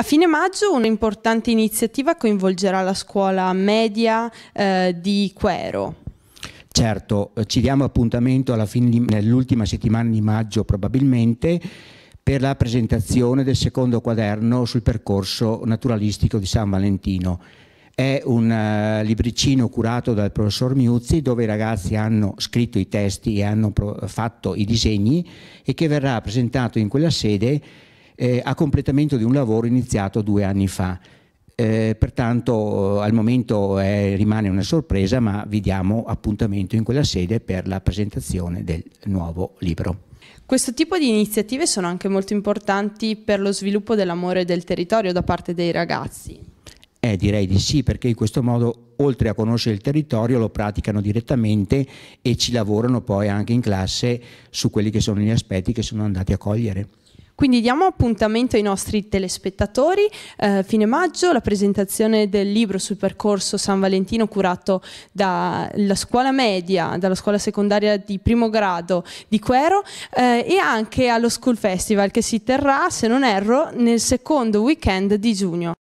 A fine maggio un'importante iniziativa coinvolgerà la scuola media eh, di Quero. Certo, eh, ci diamo appuntamento nell'ultima settimana di maggio probabilmente per la presentazione del secondo quaderno sul percorso naturalistico di San Valentino. È un uh, libricino curato dal professor Miuzzi dove i ragazzi hanno scritto i testi e hanno fatto i disegni e che verrà presentato in quella sede eh, a completamento di un lavoro iniziato due anni fa. Eh, pertanto eh, al momento è, eh, rimane una sorpresa ma vi diamo appuntamento in quella sede per la presentazione del nuovo libro. Questo tipo di iniziative sono anche molto importanti per lo sviluppo dell'amore del territorio da parte dei ragazzi. Eh, direi di sì, perché in questo modo, oltre a conoscere il territorio, lo praticano direttamente e ci lavorano poi anche in classe su quelli che sono gli aspetti che sono andati a cogliere. Quindi diamo appuntamento ai nostri telespettatori. Eh, fine maggio la presentazione del libro sul percorso San Valentino curato dalla scuola media, dalla scuola secondaria di primo grado di Quero eh, e anche allo School Festival che si terrà, se non erro, nel secondo weekend di giugno.